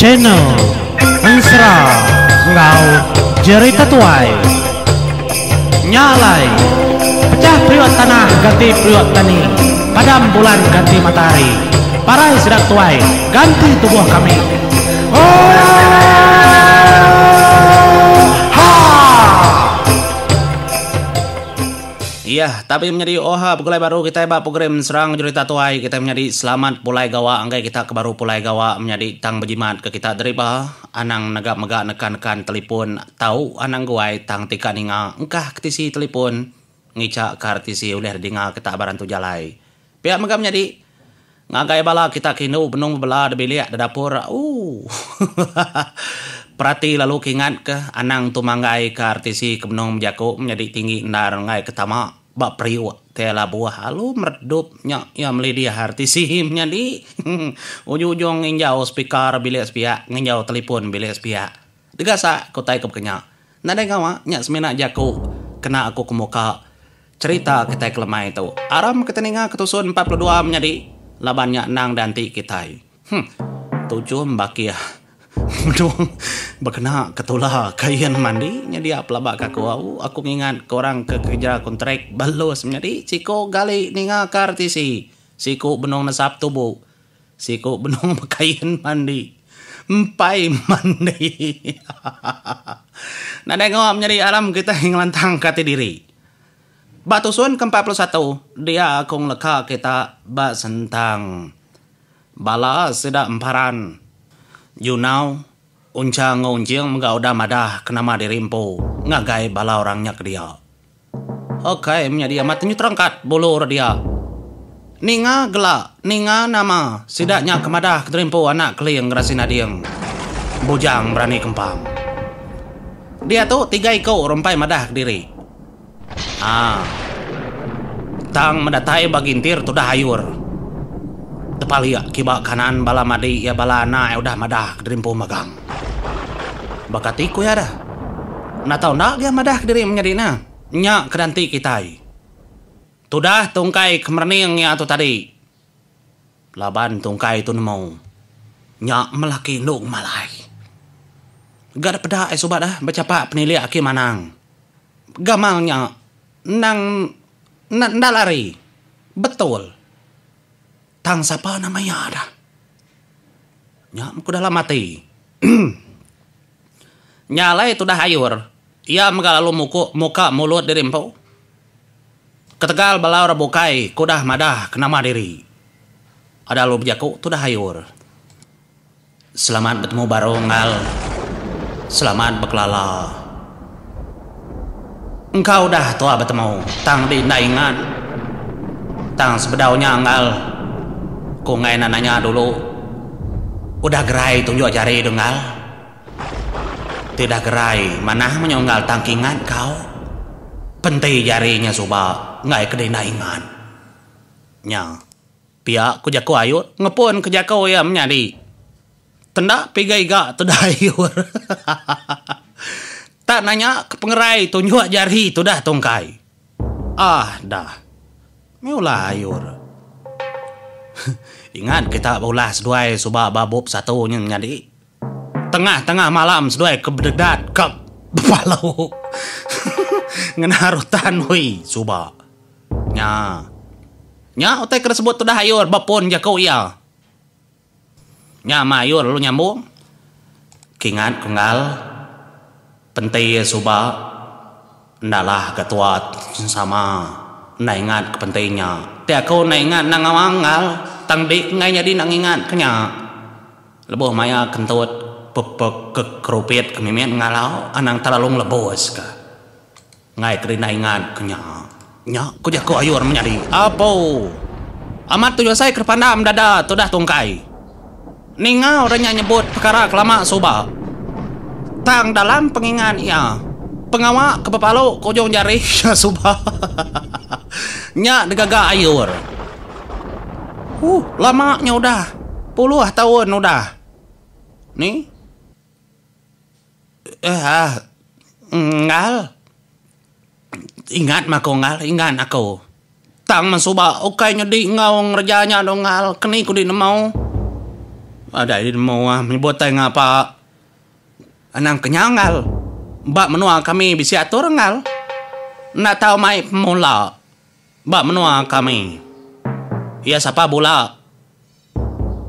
channel Mesra Ngau Jeri Tetuai Nyalai Pecah priwat tanah ganti priwat tani Padam bulan ganti matahari Parai sedak tuai ganti tubuh kami Oh ya. Iya, tapi menjadi oha pegulai baru kita ba program serang juri tatuai kita menjadi selamat pulai gawa angkai kita ke baru pulai gawa menjadi tang bejimat ke kita dari bah anang negak megak nekan nekan telepon tahu anang guai tang tika ninga engkah ketisi telepon ngica kartisi ulah dinga kita baran tu jalai. Pihak megap menjadi ngagai bala kita kinu benung bela debeliak de dapur. Uh. perhati lalu kingat ke anang manggai ke artisi kebenung jaku menjadi tinggi nar ngai ketama bak priwa tela buah halu merdup nyak ya meli dia harti sihim nya di ujung-ujung nginjau speaker bilik sepia nginjau telepon bilik sepia digasa ku tai kenya nada kawa nya semena jaku kena aku kemuka cerita kita kelemai itu aram kita ninga ketusun empat puluh dua menjadi labannya nang danti kita hmm tujuh mbak ya mendung bekena ketulah kayan mandinya dia pelabak kaku aku aku ngingat korang ke kerja kontrak balos menjadi ciko gali ninga kartisi siku benong na tubuh bu siku benong kayan mandi empai mandi nah nengok menjadi alam kita yang lantang kati diri Batu sun ke-41, dia akung leka kita basentang. Balas Sedap emparan. You know, unca ngunjing mga udah madah kenama rimpu ngagai bala orangnya ke dia. Oke, okay, dia matanya terangkat bulur dia. Ninga gela, ninga nama, sidaknya kemadah rimpu anak keling ngerasi nadieng. Bujang berani kempang. Dia tuh tiga iko rompai madah diri. Ah, tang mendatai bagintir tudah hayur tepal ya, kiba kanan bala madi ya bala na ya udah madah kerimpu magang Bakatiku ya dah na tau nak ya madah diri menyadina Nyak keranti kitai tudah tungkai kemerning ya tu tadi laban tungkai tu mau nyak melaki nuk malai gak ada peda eh sobat dah baca pak penilai aki manang gamalnya nang nak lari betul tang siapa namanya ada. Ya, aku dalam mati. Nyala itu dah hayur. Ia megalalu muku, muka mulut diri empau. Ketegal balau bukai, kudah madah kenama diri. Ada lu bejaku, tu dah hayur. Selamat bertemu ngal. Selamat berkelala. Engkau dah tua bertemu, tang di naingan. Tang sebedaunya Ngal. ku ngaina nanya dulu udah gerai tunjuk jari dengar tidak gerai mana menyonggal tangkingan kau penti jarinya suba ngai kedina ingan nya pihak ku jaku ayu ngepun ke jaku ya menyadi tenda pigai ga tedai tak nanya ke pengerai tunjuk jari itu dah tungkai ah dah miulah ayur Ingat kita ulah seduai sebab babuk satu nya Tengah-tengah malam seduai kebededat ke balau. Ngenarutan hui sebab. Nya. Nya otak tersebut sudah ayur bapun kau iya. Nya mayur lu nyambung. Kingat kengal. Pentai ya, sebab. Ndalah ketua sama ingat kepentingnya. Tiap kau naingat nangamanggal tangdik ngay jadi nangingan kenya lebo maya kentut pepek ke kerupit kemimet ngalau anang talalung lebos ka ngai keri nangingan kenya nya kujah ku ayur menyadi apo amat tujuh saya kerpandam dada tudah tungkai ninga orangnya nyebut perkara kelama soba tang dalam pengingan ia pengawak kepepalo kojong jari soba ya nya degaga ayur Uh, lamanya udah puluh tahun udah. Nih. Eh, ah, ngal. Ingat mako ngal, ingat aku. Tang masuba, okay nyo di ngau ngerjanya dong ngal, keni ku di nemau. mau. Ada di mau ah, menyebut nga ngapa. Anang ngal. Mbak menua kami bisi atur ngal. nak tahu mai mula. Mbak menua kami. Iya siapa bola?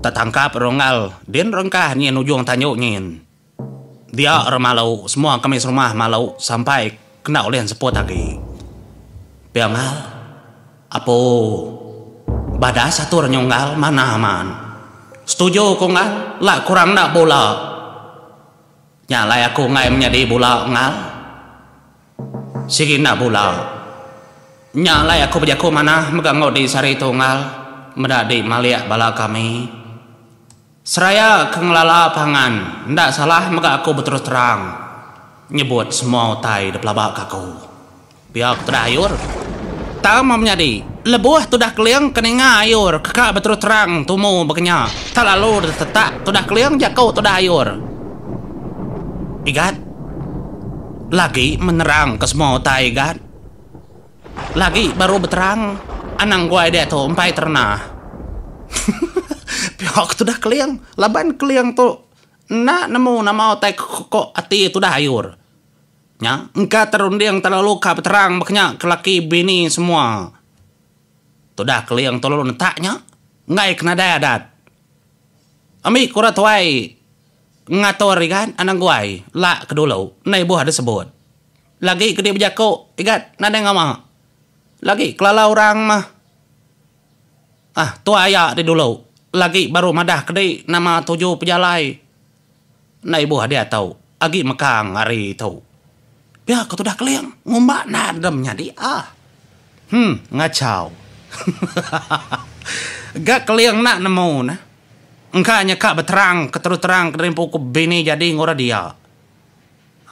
Tertangkap rongal, den rongkah nyen ujung tanyo nyen. Dia remalau, semua kami rumah malau sampai kena oleh sepot lagi. Biamal, apo badah satu renyonggal mana aman? Setuju aku ngal, lah kurang nak bola. Nyalai aku ngai menjadi bola ngal. Sikit nak bola nyalai aku bejaku mana megang ngodi sari tungal di maliak bala kami seraya kengelala pangan ndak salah mega aku berterus terang nyebut semua tai di pelabak kaku biak terayur tak mau menjadi lebuh tudah keliang keninga ayur kakak berterus terang tumu bekenya tak lalu tetak tudah keliang jakau tudah ayur igat lagi menerang ke semua tai igat lagi baru berterang anang gua ide tuh empai terna pihak tuh dah keliang laban keliang tuh nak nemu nama otak kok ati itu dah ayur nya engka terundi yang terlalu kap terang makanya kelaki bini semua tuh dah keliang tolong netaknya ngai kena adat ami kurat wai ngator ikan anang guai la kedulau nai buah ada sebut lagi kedai bejako ikat nada ngamak lagi kelala orang mah ah tua ayah di dulu lagi baru madah kedai nama tujuh pejalai naib ibu hadiah tahu agi mekang hari tau. biar ya, kau sudah keliang ngumbak nademnya nyadi ah hmm ngacau gak keliang nak nemu nah hanya kak berterang, keterus terang dari pukul bini jadi ngora dia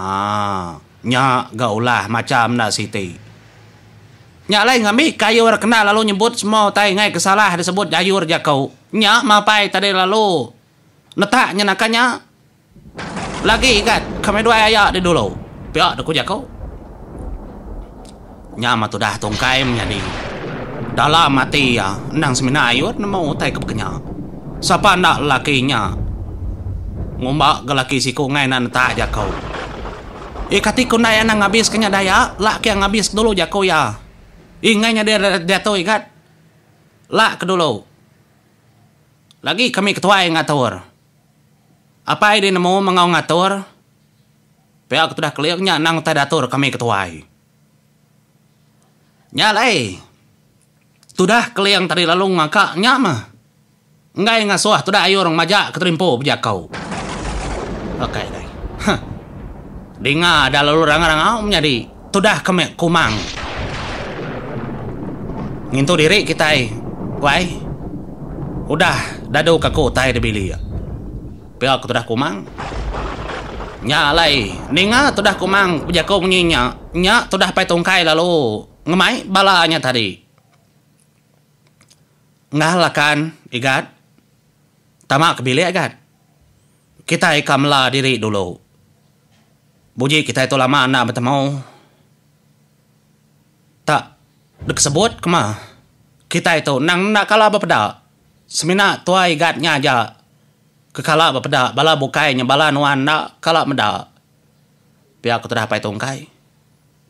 ah nyak gaulah macam nak siti Nyak lain ngami kayu kena lalu nyebut semua tai ngai kesalah disebut jayur kau. Nya mapai tadi lalu netak nyenakanya lagi ingat kami dua ayak di dulu. Pihak deku kau. Nya matu dah tongkai menjadi dalam mati ya nang semina ayur nama utai kepekenya. Siapa nak lakinya? Ngombak gelaki siku ngai nan tak jakau. Eh naya nang habis kenya daya, laki yang habis dulu kau ya ingat dia dia tahu ingat lah dulu lagi kami ketua yang ngatur apa ini mau mengau ngatur pihak sudah keliaknya nang tak datur kami ketua nyalai sudah keliang tadi lalu ngakak nyama yang ngasuh sudah ayo orang majak keterimpo bejak kau oke okay, dengar Dengar ada lalu rangarang au menjadi sudah kami kumang ngintu diri kita, eh wai Udah dadu kaku tai cổ tay ya pihak aku sudah kumang nyalai kumang Puja kau menyinya Nya tu dah pai tungkai lalu Ngemai balanya tadi Ngah lakan Igat Tamak kebili igat Kita ikamla diri dulu Buji kita itu lama anak bertemu Tak Dek sebut kemah kita itu nang nak kalah bapeda semina tuai gatnya aja apa bapeda bala bukainya bala nuan nak kalah meda biar aku terdapat tongkai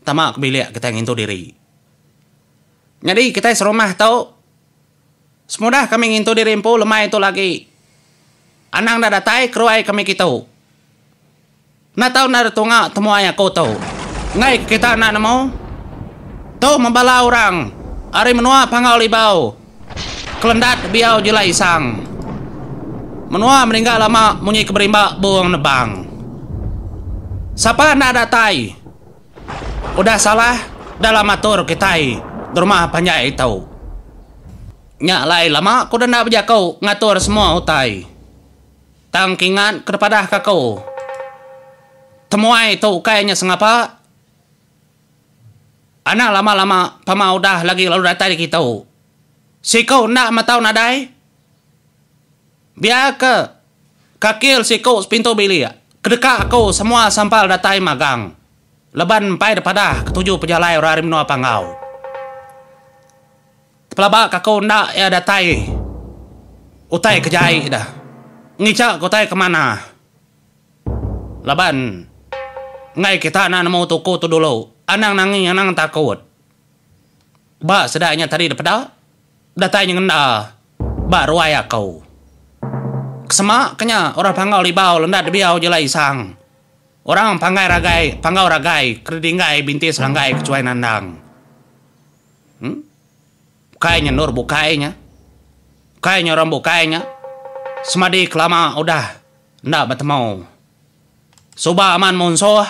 tamak bilik kita ingin tu diri jadi kita serumah tau semudah kami ingin tu diri empu lemah itu lagi anang dah datai keruai kami kita nak tau nak tunggak temuai aku tau ngai kita nak nemu tu membala orang Ari menua pangau libau. Kelendat biau jelai sang. Menua meninggal lama munyi keberimba buang nebang. Sapa nak datai? Udah salah dalam atur kitai. Derma panjai itu. Nyak lai lama ku denda beja kau ngatur semua utai. Tangkingan kepada kakau. Temuai itu kayaknya sengapa Anak lama-lama pamau dah lagi lalu datang di kita Si kau nak matau nadai? Biar ke? Kakil si kau pintu bili. Ya. Kedekat kau semua sampal datai magang. Leban pai daripada ketujuh pejalai rarim noa pangau. Pelabak kakau nak ya datai. Utai kejai dah. Ngicak kau tai kemana? Leban. Ngai kita nak nemu toko tu dulu anang nangi anang takut ba sedaknya tadi dapeda datanya ngenda ba ruai kau Sama kenya orang pangau libau lenda debiau jelai sang orang panggai ragai panggau ragai kerdinggai binti serangai kecuai nandang hmm? kayaknya nur bukainya kayaknya orang bukainya semadi kelama udah ndak bertemu Subah aman monsoh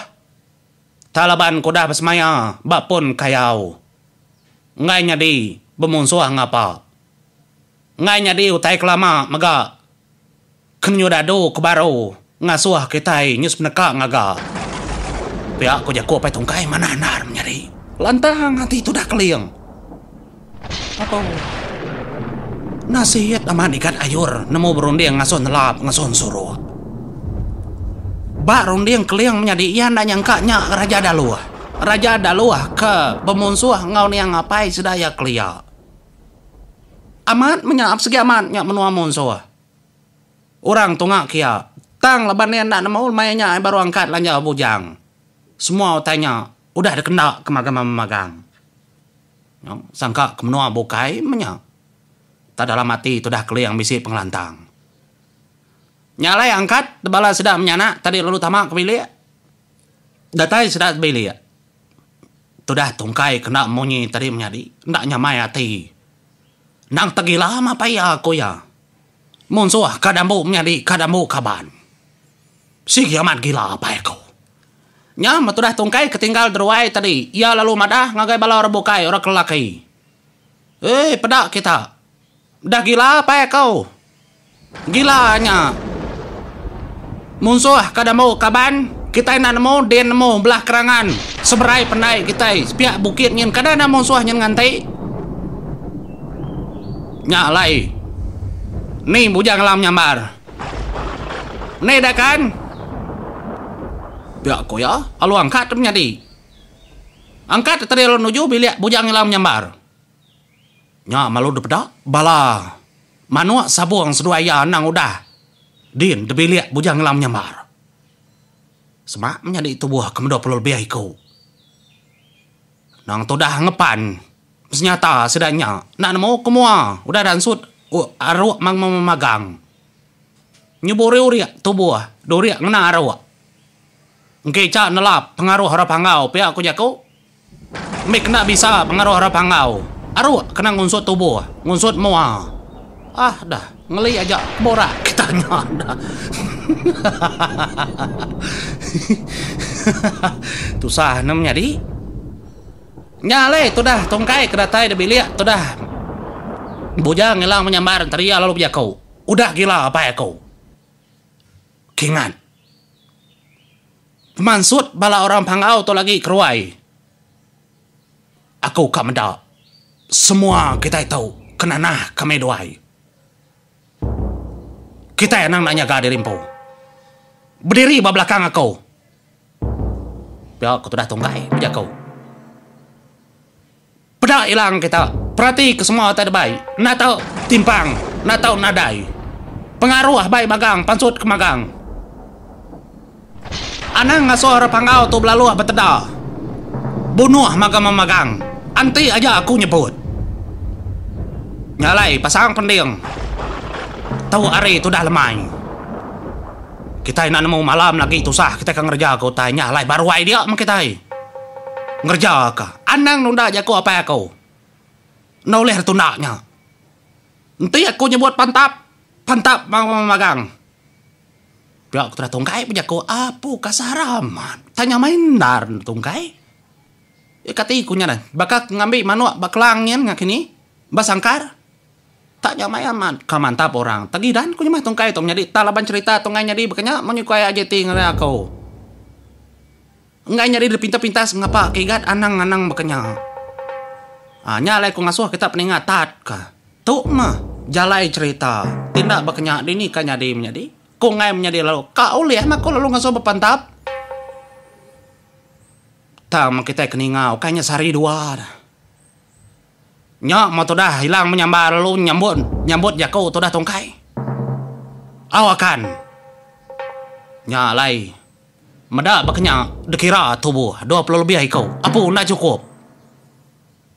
Talaban ko dapat maya bapun kayaw. nya di pa. ngapa. nya di utai kelama maga. Kenyudado kebaru, ngasuah kitay, nyus meneka ga. Pihak ko jago petung kai mananar nyari. Lantang hati itu dah keliang. Apa? Nasihat aman ikan ayur nemu yang ngason lap ngason surut. Ba runding keliang menjadi ia ndak nyangkanya Raja Daluah. Raja Daluah ke pemunsuah ngau niang ngapai sedaya kelia. Amat menyalap segi amat nyak menua munsuah. Orang tunga kia. Tang leban nian ndak nemu mayanya baru angkat lanja bujang. Semua tanya, udah ada ke magang-magang. Sangka kemenua bukai menyak. Tak dalam mati itu dah keliang bisik pengelantang nyala nyalai angkat tebala sedang menyana tadi lalu tamak kepilih ya datai sedah kepilih ya tuh tungkai kena munyi tadi menyadi ndak nyamai hati nang tegi lama apa ya aku ya munsuah kadamu menyadi kadamu kaban si kiamat gila apa ya kau nya matudah tungkai ketinggal deruai tadi ia lalu madah ngagai bala rebukai orang kelaki eh pedak kita dah gila apa ya kau gilanya Musuh kada mau kaban kita nak mau den mau belah kerangan seberai penai kita pihak bukit nyen kada na musuh nyen ngantai nyalai ni bujang lam nyambar ni dah kan pihak ko ya alu angkat temnya di angkat terlalu nuju bilik bujang lam nyambar nya malu depeda bala manua sabuang sedua ya nang udah Din, tapi lihat bujang lam nyamar. itu buah tubuh perlu lebih aiku. Nang tu dah ngepan. Senyata sedangnya. Nak mau kemua. Udah dansut. Uh, arwak mang memagang. Nyuburi uriak tubuh. Duriak ngena arwak. Ngke cak nelap pengaruh harap hangau. pihak aku jaku. Mik kena bisa pengaruh harap hangau. Arwak kena ngunsut tubuh. Ngunsut mua. Ah dah, ngeli aja, Bora kita anda. Tusah sahnem nyari. Nyale, itu dah, tongkai kedatai de bilia, itu dah. Bujang ngilang menyambar, teriak lalu punya kau. Udah gila apa ya kau? Kingan. Mansud bala orang pangau tuh lagi keruai. Aku kak dah. Semua kita tahu kenanah kami doai. Kita enang nanya gak dirimpo. Berdiri ba belakang aku. Biar aku sudah tunggai, eh, biar kau. Peda hilang kita. Perhati ke semua tadi baik. Nak tahu timpang, nak tahu nadai. Pengaruh ah baik magang, pansut ke magang. Anang ngasuh ah hangau tu belalu ah beteda. Bunuh magang magang Anti aja aku nyebut. Nyalai pasang pending tahu hari itu dah lemai. Kita nak mau malam lagi itu sah kita akan ngerja kau tanya lah baru ai dia mak kita Ngerja ka. Anang nunda aja aku apa kau. Nolih tunaknya. Nanti aku nyebut pantap. Pantap mang magang. Dia aku punya kau apa kasaraman. Tanya main dar tungkai. Ya kata ikunya dah. Bakal ngambil baklangin ngak ya, ngakini. Basangkar tak nyamai aman tap orang tadi dan ku nyamai tong tong nyadi talaban cerita tong ngai nyadi bekenya menyukai aja tinggal aku ngai nyadi de pintas-pintas ngapa kegat anang-anang bekenya hanya ah, lai ku ngasuh kita peningatan ka tu mah jalai cerita tindak bekenya dini kan nyadi menyadi ku ngai menyadi lalu kau lihat mah kau lalu ngasuh bepantap tak kita keningau kayaknya sari dua dah Nyok mau todah hilang menyambar lu nyambut nyambut ya kau todah tongkai. Awakan. Nyalai. Meda baknya dekira tubuh dua puluh lebih kau. Apa nak cukup?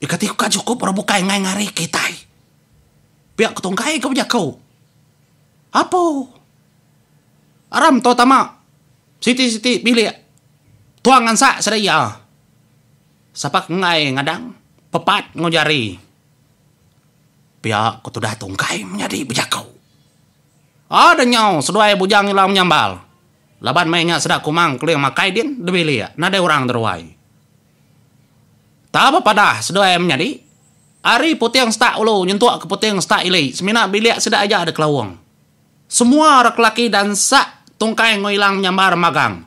Ikati kau cukup orang bukai ngai ngari kita. Pihak tongkai kau ya kau. Apa? Aram to tama. Siti siti pilih. Tuangan sak sedaya. Sapak ngai ngadang. Pepat ngujari pihak kutu datung tungkai menjadi bejakau. Ada nyau sedua bujang ilang menyambal. Laban mainnya sedak kumang kuliah makai din demi liat nada orang terwai. Tapa padah sedua menjadi. Ari putih sta ulu nyentuh ke putih sta ilai. Semina biliak sedak aja ada kelawang. Semua orang laki dan sak tungkai ngoilang menyambar magang.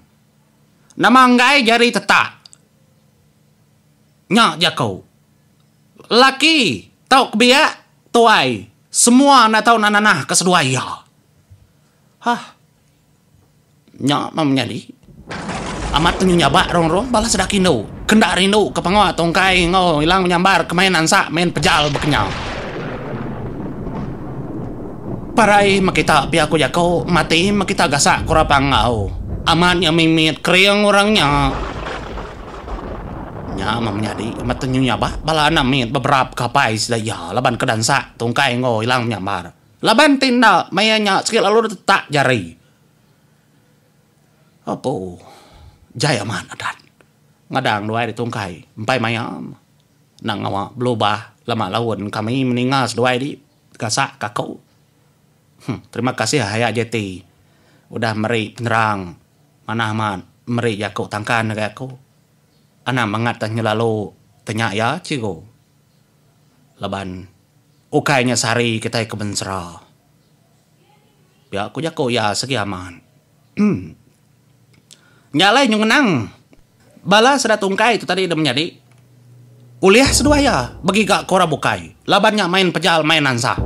Namanggai jari tetak. Nyak jakau. Laki, tau kebia tuai. Semua nak tahu na nanah ya, Hah. nyak mam nyali. Amat tu nyaba rong rong balas dak indo. Kendak rindu ke pangoa tongkai ngau hilang menyambar kemainan sa main pejal bekenyal. Parai makita pihak yako mati makita gasak kurapang ngau. Amat yang mimit kering orangnya nya menyadi metenyunya ba bala namit beberapa kapais dah ya laban kedansa tungkai ngo hilang nyambar laban tinda mayanya skill alur tak jari apo jaya mana dan ngadang doai di tungkai empai mayam nang ngawa bloba lama lawan kami meningas doai di kasak kakau terima kasih haya jeti udah meri penerang mana man meri yakau tangkan aku ana mangat tanya lalu tanya ya cigo laban ukainya sari kita ke bensra ya aku jako ya segi aman nyalai nyungenang bala sada tungkai itu tadi udah menjadi uliah sedua ya bagi gak kora bukai labannya main pejal mainan sah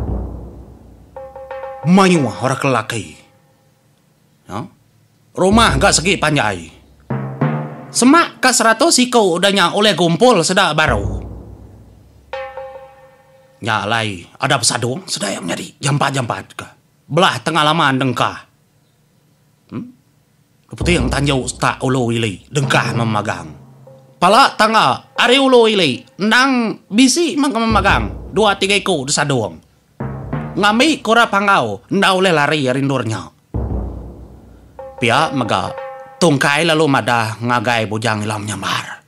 mayuah orang kelaki ya? rumah gak segi panjai Semak ke seratus sikau udahnya oleh gumpul sedak baru. Nyalai, ada doang sedak yang nyari jam empat ke. Belah tengah lama dengkah. Hmm? Leputi yang tanjau tak ulo ili, dengkah memagang. Pala tangga, hari ulo ili, nang bisi mangka memagang. Dua tiga iku doang Ngami kura pangau, ndak oleh lari ya rindurnya. Pia megah tungkai lalu mada ngagai bujang ilam nyamar.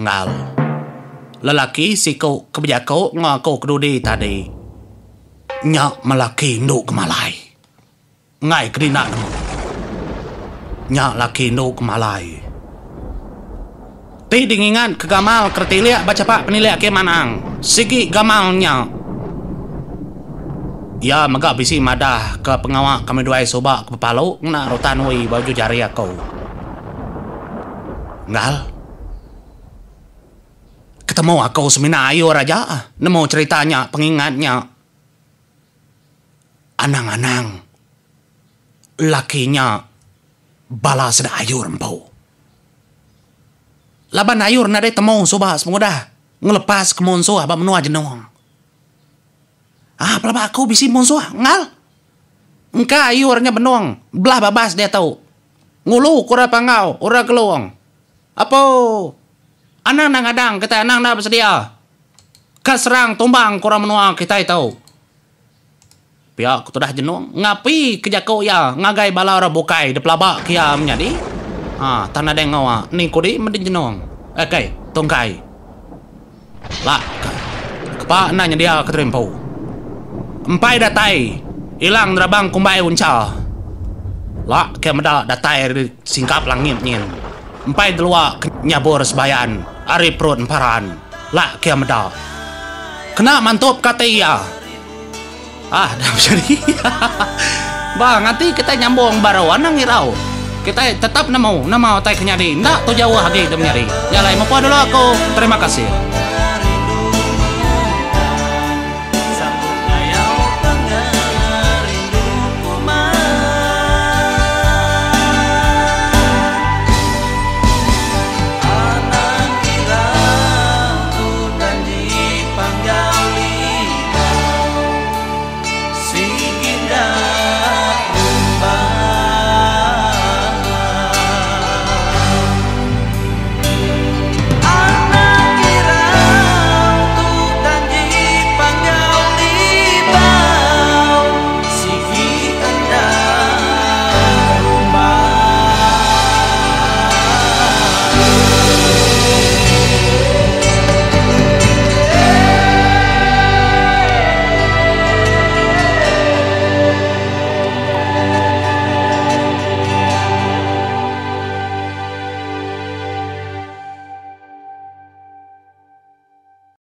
Ngal. Lelaki si kau kebijak kau ngaku kedudi tadi. Nyak melaki nuk kemalai Ngai kerina nemu. Nyak laki nuk kemalai. Ti dingingan kegamal kertiliak baca pak penilai ke manang. Sigi gamalnya Ya maga bisi madah ke pengawal kami dua soba ke palau ngna rotan wei baju jari kau. Ngal. Ketemu aku semina ayo raja. Nemu ceritanya, pengingatnya. Anang-anang. Lakinya balas da ayur empau. Laban ayur nade temu soba semudah ngelepas kemonso abah menua jenong. Ah, pelapa aku bisi monsuah ngal. Engka ayu orangnya benuang, belah babas dia tahu. Ngulu kura pangau, ura keluang. Apo? Anang nang adang, kita anang nang bersedia. Kaserang tumbang kura menuang kita itu. Pihak aku sudah jenuh, ngapi kau ya, ngagai bala orang bukai, de pelabak kia menjadi. Ah, tanah dengawa, ni kudi mending jenuh. Eh, Oke, tungkai. Lah, kepak nanya dia keterimpau. Empai datai. Ilang drabang kumbai uncal. La ke medal datai singkap langit nyin. Empai delua nyabur sebayan. Ari perut emparan. La ke medal. Kena mantup kata iya. Ah, dah jadi. Bang, nanti kita nyambung barawan nang irau. Kita tetap nemu nemu tai kenyari. Ndak tu jauh lagi dem nyari. Nyalai mampu dulu aku. Terima kasih.